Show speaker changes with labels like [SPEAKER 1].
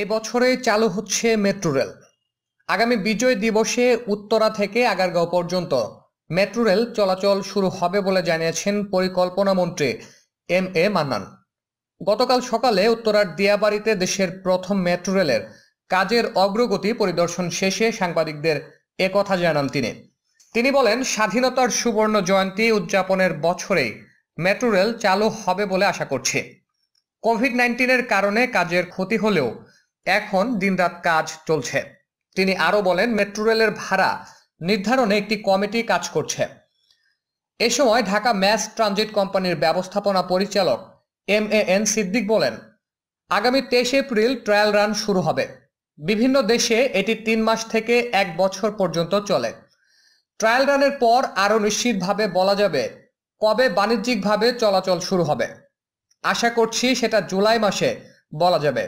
[SPEAKER 1] এ বছরে চালু হচ্ছে মেট্রো রেল আগামী বিজয় দিবসে উত্তরা থেকে আগারগাঁও পর্যন্ত মেট্রো রেল চলাচল শুরু হবে বলে জানিয়েছেন পরিকল্পনা মন্ত্রী এম এ মান্নান গতকাল সকালে উত্তরার দিয়াবাড়িতে দেশের প্রথম মেট্রো রেলের কাজের অগ্রগতি পরিদর্শন শেষে সাংবাদিকদের একথা জানান তিনি তিনি বলেন স্বাধীনতার সুবর্ণ জয়ন্তী উদযাপনের বছরেই মেট্রো রেল চালু হবে বলে আশা করছে কোভিড নাইন্টিনের কারণে কাজের ক্ষতি হলেও এখন দিনরাত কাজ চলছে তিনি আরও বলেন মেট্রো রেলের ভাড়া নির্ধারণে একটি কমিটি কাজ করছে এ সময় ঢাকা ম্যাস ট্রানজিট কোম্পানির ব্যবস্থাপনা পরিচালক এম এ এন সিদ্দিক বলেন আগামী তেইশ এপ্রিল ট্রায়াল রান শুরু হবে বিভিন্ন দেশে এটি তিন মাস থেকে এক বছর পর্যন্ত চলে ট্রায়াল রানের পর আরও নিশ্চিতভাবে বলা যাবে কবে বাণিজ্যিকভাবে চলাচল শুরু হবে আশা করছি সেটা জুলাই মাসে বলা যাবে